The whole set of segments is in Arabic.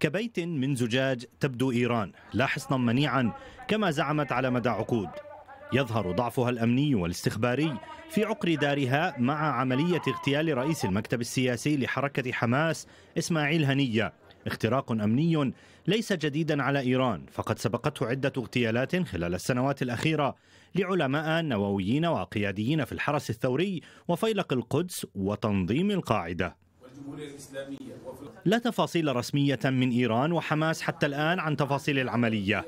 كبيت من زجاج تبدو إيران لا حصنا منيعا كما زعمت على مدى عقود يظهر ضعفها الأمني والاستخباري في عقر دارها مع عملية اغتيال رئيس المكتب السياسي لحركة حماس إسماعيل هنية اختراق أمني ليس جديدا على إيران فقد سبقته عدة اغتيالات خلال السنوات الأخيرة لعلماء نوويين وقياديين في الحرس الثوري وفيلق القدس وتنظيم القاعدة لا تفاصيل رسمية من إيران وحماس حتى الآن عن تفاصيل العملية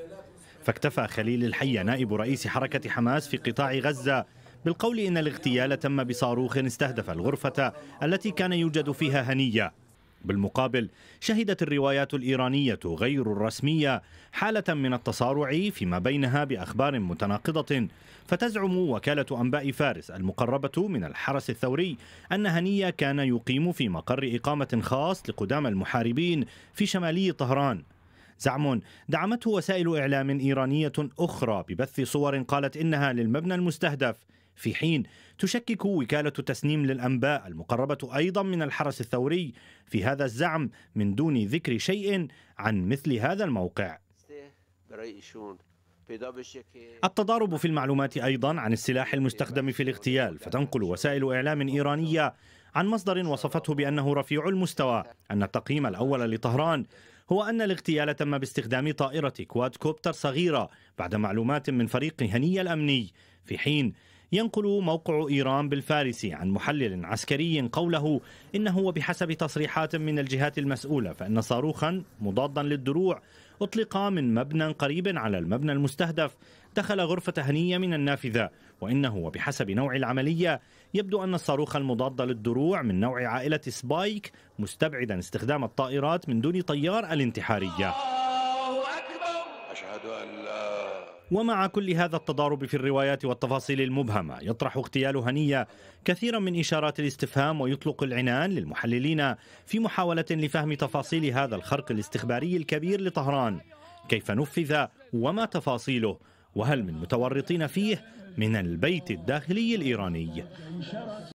فاكتفى خليل الحية نائب رئيس حركة حماس في قطاع غزة بالقول إن الاغتيال تم بصاروخ استهدف الغرفة التي كان يوجد فيها هنية بالمقابل شهدت الروايات الإيرانية غير الرسمية حالة من التصارع فيما بينها بأخبار متناقضة فتزعم وكالة أنباء فارس المقربة من الحرس الثوري أن هنية كان يقيم في مقر إقامة خاص لقدام المحاربين في شمالي طهران زعم دعمته وسائل إعلام إيرانية أخرى ببث صور قالت إنها للمبنى المستهدف في حين تشكك وكالة تسنيم للأنباء المقربة أيضا من الحرس الثوري في هذا الزعم من دون ذكر شيء عن مثل هذا الموقع التضارب في المعلومات أيضا عن السلاح المستخدم في الاغتيال فتنقل وسائل إعلام إيرانية عن مصدر وصفته بأنه رفيع المستوى أن التقييم الأول لطهران هو أن الاغتيال تم باستخدام طائرة كواد كوبتر صغيرة بعد معلومات من فريق هنية الأمني في حين ينقل موقع إيران بالفارسي عن محلل عسكري قوله إنه وبحسب تصريحات من الجهات المسؤولة فإن صاروخا مضادا للدروع أطلق من مبنى قريب على المبنى المستهدف دخل غرفة هنية من النافذة وإنه وبحسب نوع العملية يبدو أن الصاروخ المضاد للدروع من نوع عائلة سبايك مستبعدا استخدام الطائرات من دون طيار الانتحارية أشهد أن لا ومع كل هذا التضارب في الروايات والتفاصيل المبهمة يطرح اغتيال هنية كثيرا من إشارات الاستفهام ويطلق العنان للمحللين في محاولة لفهم تفاصيل هذا الخرق الاستخباري الكبير لطهران كيف نفذ وما تفاصيله وهل من متورطين فيه من البيت الداخلي الإيراني